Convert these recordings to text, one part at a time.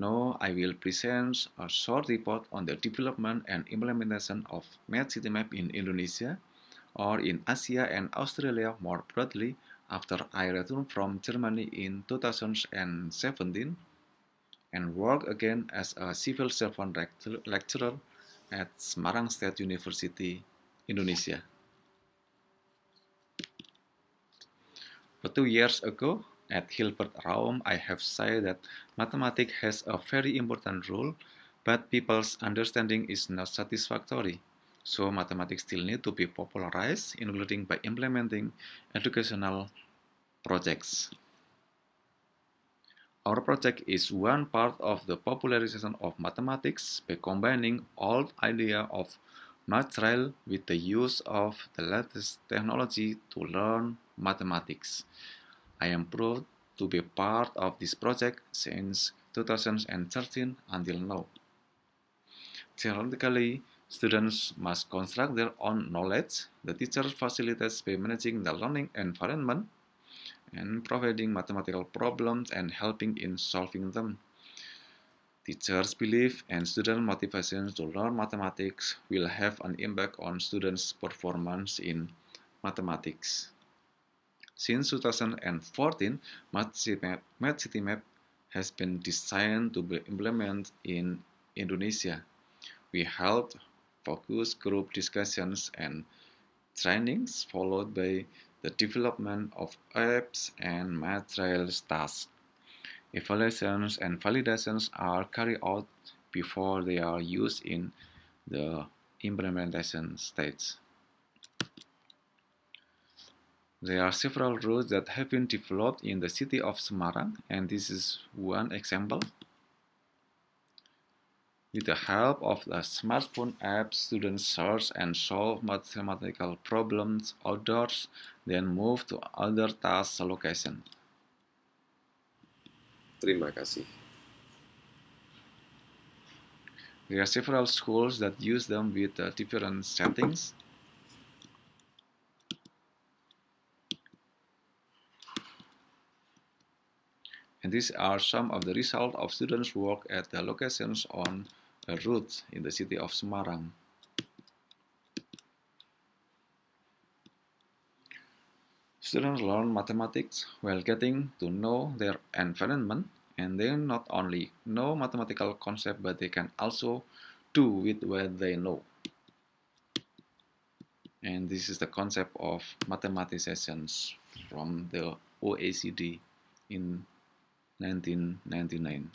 Now I will present a short report on the development and implementation of MedCityMap in Indonesia or in Asia and Australia more broadly after I returned from Germany in 2017 and worked again as a civil servant lecturer at Semarang State University, Indonesia. But two years ago, at Hilbert Raum, I have said that mathematics has a very important role, but people's understanding is not satisfactory. So mathematics still need to be popularized, including by implementing educational projects. Our project is one part of the popularization of mathematics by combining old idea of natural with the use of the latest technology to learn mathematics. I am proud to be part of this project since 2013 until now. Theoretically, students must construct their own knowledge. The teacher facilitates by managing the learning environment and providing mathematical problems and helping in solving them. Teachers' belief and student motivation to learn mathematics will have an impact on students' performance in mathematics. Since 2014, MatCityMap has been designed to be implemented in Indonesia. We held focus group discussions and trainings followed by the development of apps and materials tasks. Evaluations and validations are carried out before they are used in the implementation stage. There are several roads that have been developed in the city of Semarang, and this is one example. With the help of the smartphone app, students search and solve mathematical problems outdoors, then move to other task location. Terima kasih. There are several schools that use them with uh, different settings. And these are some of the results of students' work at the locations on a route in the city of Semarang. Students learn mathematics while getting to know their environment and they not only know mathematical concept but they can also do with what they know. And this is the concept of mathematicians from the OECD in 1999.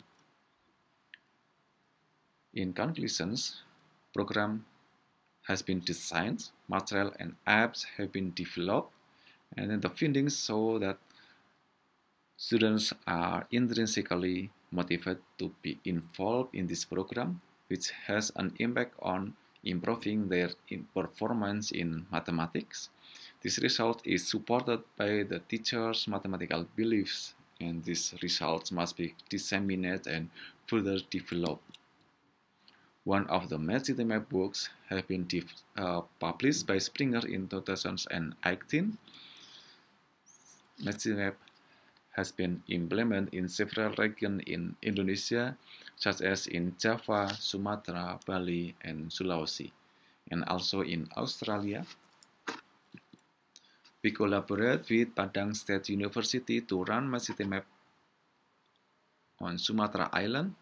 In conclusions, program has been designed, material and apps have been developed, and then the findings show that students are intrinsically motivated to be involved in this program, which has an impact on improving their performance in mathematics. This result is supported by the teacher's mathematical beliefs and these results must be disseminated and further developed. One of the legitimate books has been uh, published by Springer in 2018. Legitimate has been implemented in several regions in Indonesia, such as in Java, Sumatra, Bali, and Sulawesi, and also in Australia. We collaborate with Padang State University to run my city map on Sumatra Island.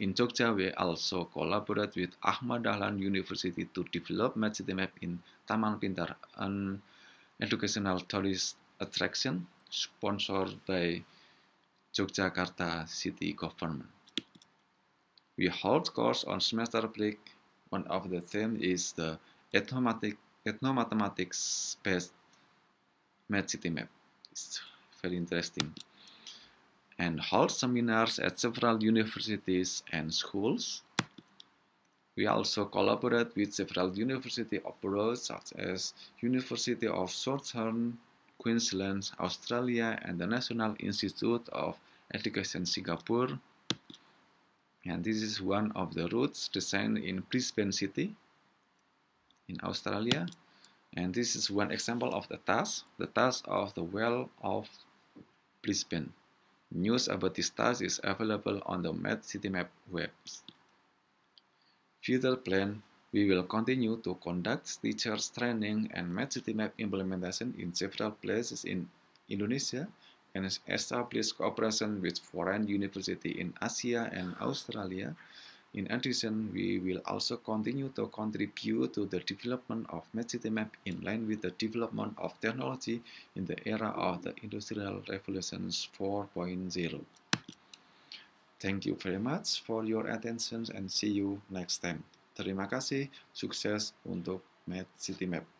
In Jogja, we also collaborate with Ahmad Dahlan University to develop my city map in Taman Pintar, an educational tourist attraction sponsored by Yogyakarta City Government. We hold course on semester break. One of the themes is the ethnomathematics-based Mad City map. It's very interesting. And hold seminars at several universities and schools. We also collaborate with several university abroad, such as University of Southern Queensland, Australia, and the National Institute of Education Singapore. And this is one of the routes designed in Brisbane City in Australia. And this is one example of the task, the task of the well of Brisbane. News about this task is available on the Met City Map web. Future plan, we will continue to conduct teachers training and Met City Map implementation in several places in Indonesia and establish cooperation with foreign universities in Asia and Australia in addition, we will also continue to contribute to the development of MetCityMap in line with the development of technology in the era of the Industrial Revolution 4.0. Thank you very much for your attention and see you next time. Terima kasih, sukses untuk MetCityMap.